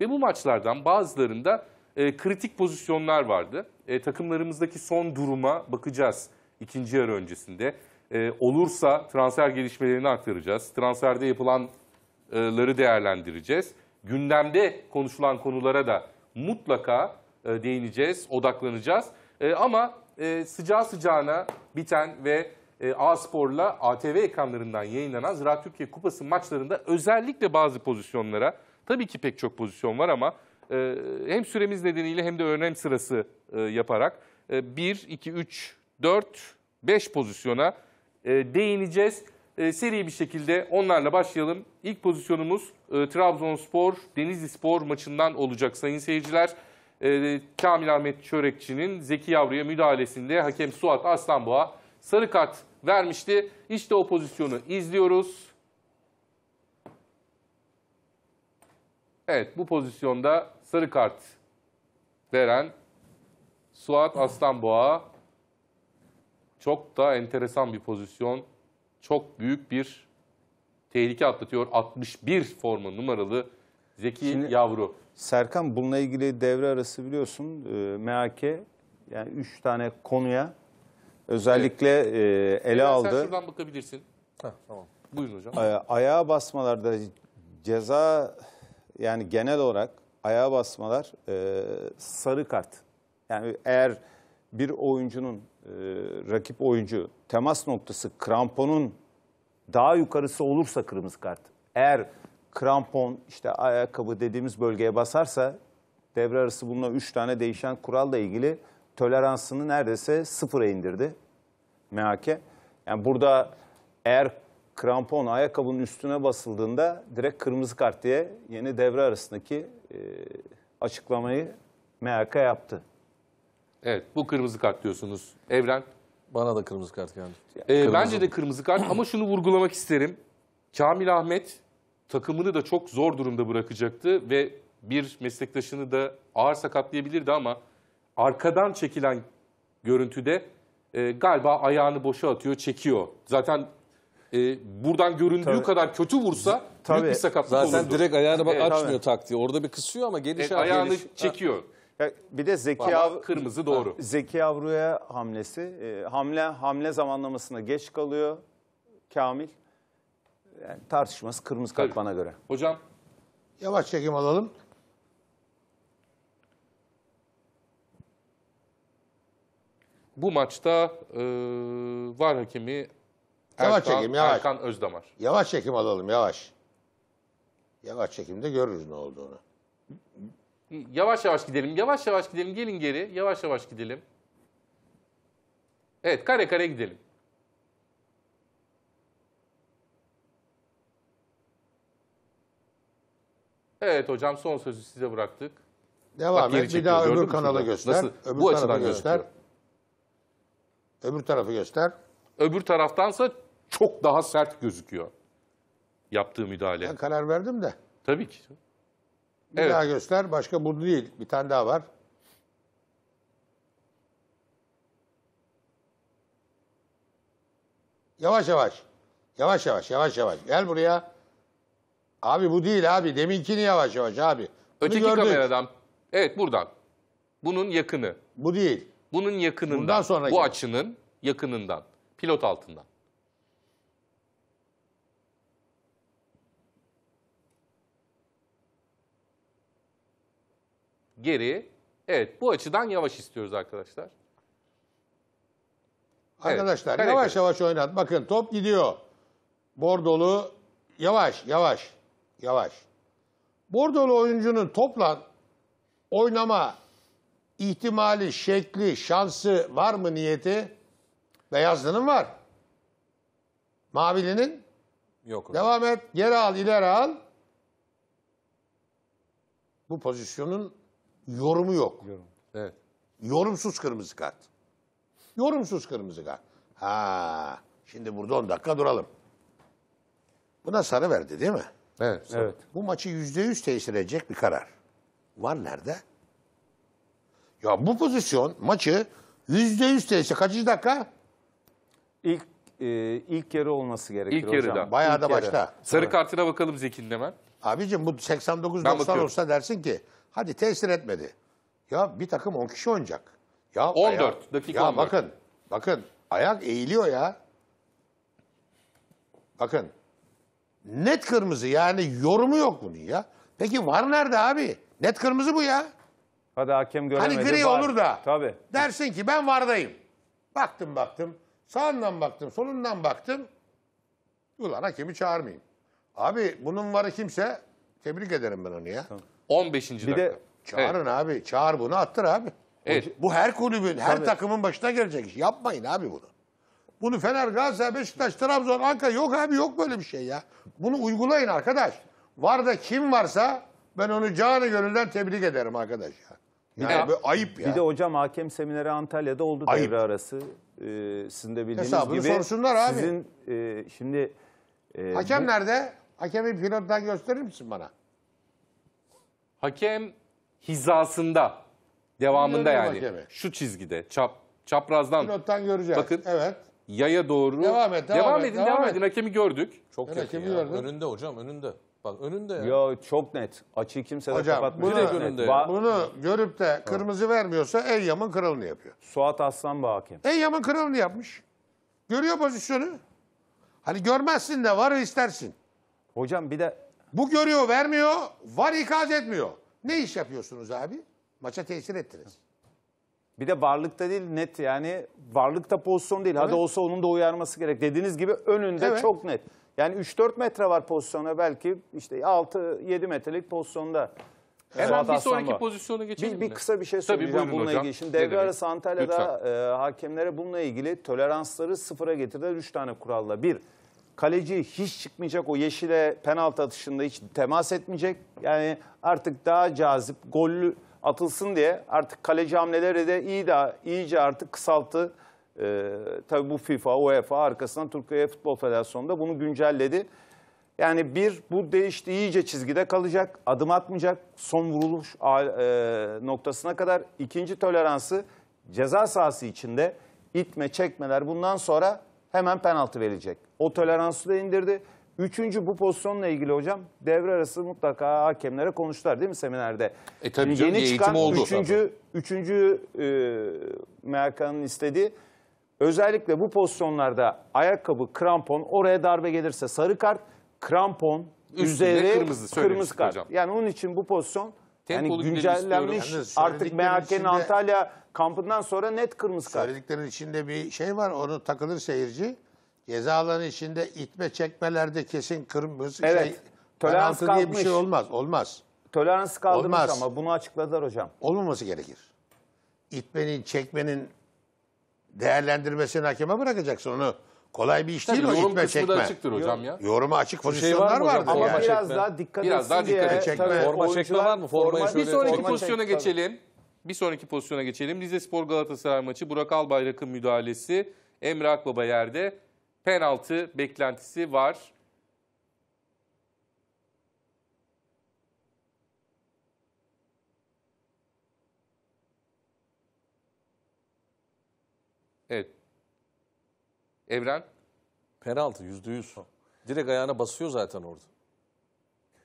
Ve bu maçlardan bazılarında e, kritik pozisyonlar vardı. E, takımlarımızdaki son duruma bakacağız ikinci yarı öncesinde. E, olursa transfer gelişmelerini aktaracağız. Transferde yapılanları değerlendireceğiz. Gündemde konuşulan konulara da mutlaka e, değineceğiz, odaklanacağız. E, ama e, sıcağı sıcağına biten ve e, A-Spor'la ATV ekranlarından yayınlanan Ziraat Türkiye Kupası maçlarında özellikle bazı pozisyonlara Tabii ki pek çok pozisyon var ama e, hem süremiz nedeniyle hem de önem sırası e, yaparak e, 1, 2, 3, 4, 5 pozisyona e, değineceğiz. E, seri bir şekilde onlarla başlayalım. İlk pozisyonumuz e, Trabzonspor Denizli Spor maçından olacak sayın seyirciler. E, Kamil Ahmet Çörekçi'nin Zeki Yavru'ya müdahalesinde hakem Suat Aslanboğa sarı kart vermişti. İşte o pozisyonu izliyoruz. Evet bu pozisyonda sarı kart veren Suat Aslanboğa çok da enteresan bir pozisyon. Çok büyük bir tehlike atlatıyor. 61 forma numaralı Zeki Şimdi, Yavru. Serkan bununla ilgili devre arası biliyorsun e, MHK yani 3 tane konuya özellikle evet. e, ele Hemen aldı. Sen şuradan bakabilirsin. Heh, tamam. Buyurun hocam. E, ayağa basmalarda ceza yani genel olarak ayağa basmalar e, sarı kart. Yani eğer bir oyuncunun, e, rakip oyuncu temas noktası kramponun daha yukarısı olursa kırmızı kart. Eğer krampon işte ayakkabı dediğimiz bölgeye basarsa devre arası bununla 3 tane değişen kuralla ilgili toleransını neredeyse sıfıra indirdi MHK. Yani burada eğer krampon ayakkabının üstüne basıldığında direkt kırmızı kart diye yeni devre arasındaki e, açıklamayı MHK yaptı. Evet bu kırmızı kart diyorsunuz. Evren? Bana da kırmızı kart geldi. Ee, Bence de kırmızı kart ama şunu vurgulamak isterim. Kamil Ahmet takımını da çok zor durumda bırakacaktı ve bir meslektaşını da ağır sakatlayabilirdi ama arkadan çekilen görüntüde e, galiba ayağını boşa atıyor, çekiyor. Zaten e, buradan göründüğü Tabii. kadar kötü vursa Tabii. büyük bir sakatlık Zaten olurdu. direkt ayağını bak Evet. açmıyor taktiği. Orada bir kısıyor ama geliş Evet, evet, ayağını çekiyor. Ya bir de Zeki Av- kırmızı doğru. Zeki Avru'ya hamlesi. e, hamle hamle zamanlamasına geç kalıyor Kamil. Yani tartışması kırmızı kart bana göre. Hocam Yavaş çekim alalım. bu maçta e, var hakemi Yavaş Erkan, çekim yavaş. Erkan Özdamar. Yavaş çekim alalım yavaş. Yavaş çekimde görürüz ne olduğunu. Yavaş yavaş gidelim. Yavaş yavaş gidelim. Gelin geri. Yavaş yavaş gidelim. Evet kare kare gidelim. Evet hocam son sözü size bıraktık. Devam Bak, et. Bir daha öbür kanala göster. Nasıl? Öbür Bu açıdan göster. Öbür tarafı göster. Öbür taraftansa çok daha sert gözüküyor yaptığı müdahale. Ben karar verdim de. Tabii ki. Bir evet. daha göster. Başka burada değil. Bir tane daha var. Yavaş yavaş. Yavaş yavaş, yavaş yavaş. Gel buraya. Abi bu değil abi. Deminkini yavaş yavaş abi. Bunu Öteki gördük. kameradan. Evet buradan. Bunun yakını. Bu değil. Bunun yakınından. Bundan sonra. Bu açının yakınından. Pilot altından. geri. Evet bu açıdan yavaş istiyoruz arkadaşlar. Arkadaşlar evet, yavaş yavaş oynat. Bakın top gidiyor. Bordolu yavaş yavaş yavaş. Bordolu oyuncunun topla oynama ihtimali, şekli, şansı var mı niyeti? Beyazlının var. Mavilinin? Yok. Devam et. Geri al, ileri al. Bu pozisyonun yorumu yok. Yorum. Evet. Yorumsuz kırmızı kart. Yorumsuz kırmızı kart. Ha, şimdi burada 10 dakika duralım. Buna sarı verdi değil mi? Evet. Sarı. evet. Bu maçı %100 tesir edecek bir karar. Var nerede? Ya bu pozisyon maçı %100 tesir. Kaçıncı dakika? İlk e, ilk yarı olması gerekiyor. ilk hocam. Yarıda. Bayağı ilk da yarı. Sarı kartına bakalım Zekin Demen. Abicim bu 89-90 olsa dersin ki Hadi tesir etmedi. Ya bir takım 10 kişi oynayacak. Ya 14 ayak, dakika ya 14. bakın. Bakın ayak eğiliyor ya. Bakın. Net kırmızı yani yorumu yok bunun ya. Peki var nerede abi? Net kırmızı bu ya. Hadi hakem hani göremedi. Hani gri var. olur da. Tabii. Dersin ki ben vardayım. Baktım baktım. Sağından baktım, solundan baktım. Ulan hakemi çağırmayayım. Abi bunun varı kimse tebrik ederim ben onu ya. Tamam. 15. Bir dakika. de çağırın abi. Çağır bunu attır abi. Evet. Bu her kulübün, her Tabii. takımın başına gelecek iş. Yapmayın abi bunu. Bunu Fener, Galatasaray, Beşiktaş, Trabzon, Ankara yok abi yok böyle bir şey ya. Bunu uygulayın arkadaş. Var da kim varsa ben onu canı gönülden tebrik ederim arkadaş ya. Yani bir de, ayıp ya. Bir de hocam hakem semineri Antalya'da oldu Ayıp. devre arası. Ee, sizin de bildiğiniz Hesabını gibi. sorsunlar abi. Sizin e, şimdi... e, Hakem bu- nerede? Hakemi pilottan gösterir misin bana? Hakem hizasında devamında yani hakemi. şu çizgide çap çaprazdan Pilottan göreceğiz. Bakın. Evet. yaya doğru. Devam et, devam et, edin, devam, devam edin. Hakemi gördük. Çok Evet, yakın ya. Önünde hocam önünde. Bak önünde ya. Yo çok net. Açıyı kimse de Hocam, kapatmıyor. bunu- Ba- Bunu görüp de kırmızı vermiyorsa Yaman kralını yapıyor. Suat Aslanbağ hakem. Yaman kralını yapmış. Görüyor pozisyonu. Hani görmezsin de varı istersin. Hocam bir de bu görüyor vermiyor. Var ikaz etmiyor. Ne iş yapıyorsunuz abi? Maça tesir ettiniz. Bir de varlıkta değil net yani varlıkta pozisyon değil. Hadi olsa onun da uyarması gerek. Dediğiniz gibi önünde Evet. çok net. Yani 3-4 metre var pozisyona belki işte 6-7 metrelik pozisyonda. Hemen bir sonraki var. pozisyona geçelim Bir, bir kısa bir şey Tabii, söyleyeceğim buyurun bununla hocam. ilgili. Şimdi Ne devre demek? arası Antalya'da e, hakemlere bununla ilgili toleransları sıfıra getirdiler 3 tane kuralla. Bir, Kaleci hiç çıkmayacak. O yeşile penaltı atışında hiç temas etmeyecek. Yani artık daha cazip, gollü atılsın diye artık kaleci hamleleri de iyi daha iyice artık kısalttı. Ee, tabii bu FIFA, UEFA arkasından Türkiye Futbol Federasyonu da bunu güncelledi. Yani bir, bu değişti iyice çizgide kalacak, adım atmayacak son vuruluş e, noktasına kadar. ikinci toleransı ceza sahası içinde itme, çekmeler bundan sonra hemen penaltı verecek. O toleransı da indirdi. Üçüncü bu pozisyonla ilgili hocam devre arası mutlaka hakemlere konuştular değil mi seminerde? E tabii canım, Yeni çıkan oldu. üçüncü, üçüncü e, Merkan'ın istediği özellikle bu pozisyonlarda ayakkabı, krampon oraya darbe gelirse sarı kart, krampon, Üstünde üzeri kırmızı, kırmızı kart. Hocam. Yani onun için bu pozisyon yani güncellenmiş artık MHK'nin Antalya kampından sonra net kırmızı kart. Söylediklerin içinde bir şey var onu takılır seyirci cezaların içinde itme çekmelerde kesin kırmızı evet. şey, tolerans kalkmış. diye bir şey olmaz. Olmaz. Tolerans kaldırmış ama bunu açıkladılar hocam. Olmaması gerekir. İtmenin, çekmenin değerlendirmesini hakeme bırakacaksın onu. Kolay bir iş Tabii değil o itme çekme. Yorum açıktır hocam ya. Yorumu açık şey pozisyonlar şey var vardır ama yani. biraz daha dikkat biraz daha dikkat diye. Çekme. Tabii, forma çekme var mı? Formayı forma, şöyle bir sonraki forma pozisyona çek, geçelim. Tabii. Bir sonraki pozisyona geçelim. spor Galatasaray maçı Burak Albayrak'ın müdahalesi. Emre Akbaba yerde penaltı beklentisi var. Evet. Evren? Penaltı yüzde yüz. Direkt ayağına basıyor zaten orada.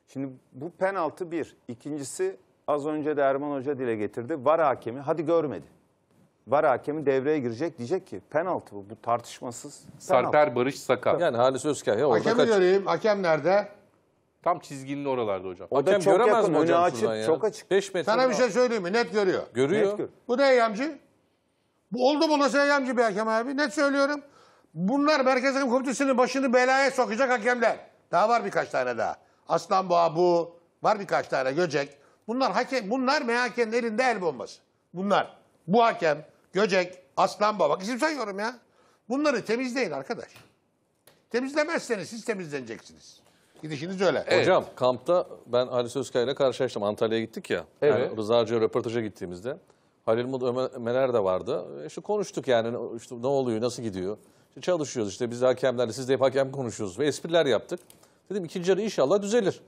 Şimdi bu penaltı bir. İkincisi az önce de Erman Hoca dile getirdi. Var hakemi hadi görmedi var hakemi devreye girecek diyecek ki penaltı bu, bu tartışmasız. Penaltı. Sarper Barış sakar Yani Halis Özkaya orada Hakemi kaç. göreyim. Hakem nerede? Tam çizginin oralarda hocam. O da Hakem çok göremez yakın, mi hocam açık, şuradan ya? çok açık. 5 metre. Sana bir şey söyleyeyim mi? Net görüyor. Görüyor. Net gör. Bu ne eylemci? Bu oldu mu olası eylemci bir hakem abi. Net söylüyorum. Bunlar Merkez Hakem Komitesi'nin başını belaya sokacak hakemler. Daha var birkaç tane daha. Aslanboğa bu. Var birkaç tane Göcek. Bunlar hakem, bunlar MHK'nin elinde el bombası. Bunlar. Bu hakem, Göcek, Aslanbaba. Bak isim sayıyorum ya. Bunları temizleyin arkadaş. Temizlemezseniz siz temizleneceksiniz. Gidişiniz öyle. Evet. Hocam kampta ben Ali Sözkaya ile karşılaştım. Antalya'ya gittik ya. Evet. Yani Rıza röportaja gittiğimizde. Halil Mut Ömerer de vardı. E, işte konuştuk yani işte ne oluyor, nasıl gidiyor. İşte çalışıyoruz işte biz hakemlerle, siz de hep hakem konuşuyoruz ve espriler yaptık. Dedim ikinci yarı inşallah düzelir.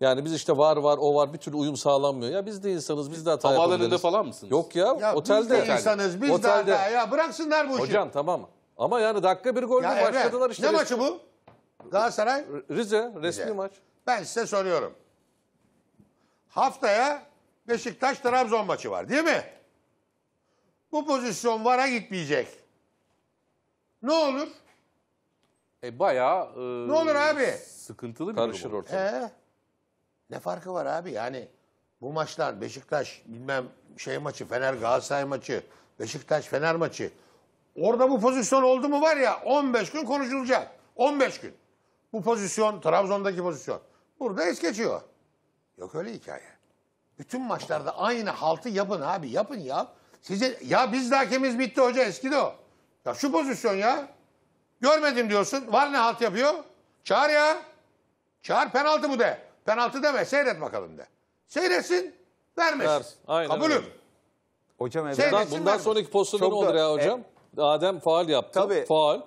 Yani biz işte var var o var bir türlü uyum sağlanmıyor. Ya biz de insanız biz de hata Havaalanında yapabiliriz. falan mısınız? Yok ya, ya otelde. Biz de insanız biz otelde. de hata ya bıraksınlar bu işi. Hocam tamam ama yani dakika bir golle başladılar işte. Ne maçı bu? Galatasaray? Rize resmi Rize. maç. Ben size soruyorum. Haftaya Beşiktaş-Trabzon maçı var değil mi? Bu pozisyon VAR'a gitmeyecek. Ne olur? E bayağı e, ne olur e, abi? Sıkıntılı bir Karışır ortam. Ee, ne farkı var abi yani bu maçlar Beşiktaş bilmem şey maçı Fener Galatasaray maçı Beşiktaş Fener maçı orada bu pozisyon oldu mu var ya 15 gün konuşulacak. 15 gün. Bu pozisyon Trabzon'daki pozisyon. Burada es geçiyor. Yok öyle hikaye. Bütün maçlarda aynı haltı yapın abi yapın ya. Size ya biz de bitti hoca eskidi o. Ya şu pozisyon ya. Görmedim diyorsun. Var ne halt yapıyor? Çağır ya. Çağır penaltı bu de. Penaltı deme seyret bakalım de. Seyretsin vermesin. Ver, aynen Kabulüm. öyle. Hocam Bundan, Seyretsin bundan vermesin. sonraki pozisyonda ne olur ya e- hocam? Adem faal yaptı. Tabii. Faal.